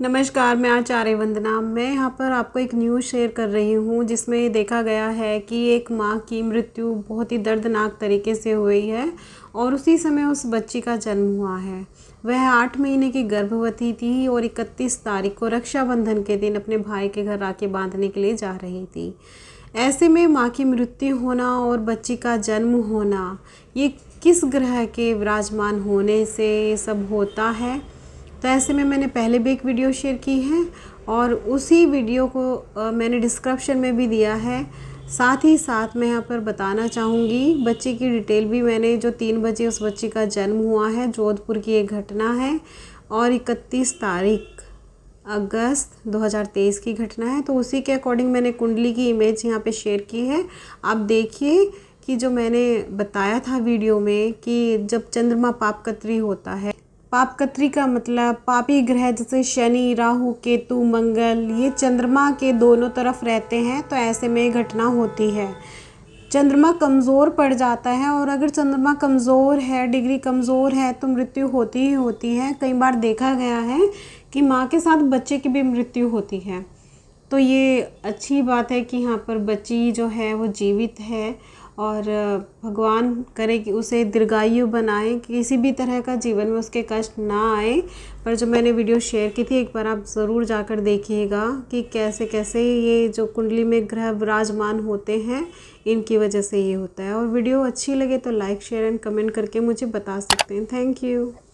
नमस्कार मैं आचार्य वंदना मैं यहाँ पर आपको एक न्यूज़ शेयर कर रही हूँ जिसमें देखा गया है कि एक माँ की मृत्यु बहुत ही दर्दनाक तरीके से हुई है और उसी समय उस बच्ची का जन्म हुआ है वह आठ महीने की गर्भवती थी और इकतीस तारीख को रक्षाबंधन के दिन अपने भाई के घर आके बांधने के लिए जा रही थी ऐसे में माँ की मृत्यु होना और बच्ची का जन्म होना ये किस ग्रह के विराजमान होने से सब होता है तो ऐसे में मैंने पहले भी एक वीडियो शेयर की है और उसी वीडियो को मैंने डिस्क्रिप्शन में भी दिया है साथ ही साथ मैं यहाँ पर बताना चाहूँगी बच्चे की डिटेल भी मैंने जो तीन बजे उस बच्चे का जन्म हुआ है जोधपुर की एक घटना है और इकतीस तारीख अगस्त 2023 की घटना है तो उसी के अकॉर्डिंग मैंने कुंडली की इमेज यहाँ पे शेयर की है आप देखिए कि जो मैंने बताया था वीडियो में कि जब चंद्रमा पाप कतरी होता है पापकत्री का मतलब पापी ग्रह जैसे शनि राहु केतु मंगल ये चंद्रमा के दोनों तरफ रहते हैं तो ऐसे में घटना होती है चंद्रमा कमज़ोर पड़ जाता है और अगर चंद्रमा कमज़ोर है डिग्री कमज़ोर है तो मृत्यु होती ही होती है कई बार देखा गया है कि माँ के साथ बच्चे की भी मृत्यु होती है तो ये अच्छी बात है कि यहाँ पर बच्ची जो है वो जीवित है और भगवान करे कि उसे दीर्घायु बनाए किसी भी तरह का जीवन में उसके कष्ट ना आए पर जो मैंने वीडियो शेयर की थी एक बार आप ज़रूर जाकर देखिएगा कि कैसे कैसे ये जो कुंडली में ग्रह विराजमान होते हैं इनकी वजह से ये होता है और वीडियो अच्छी लगे तो लाइक शेयर एंड कमेंट करके मुझे बता सकते हैं थैंक यू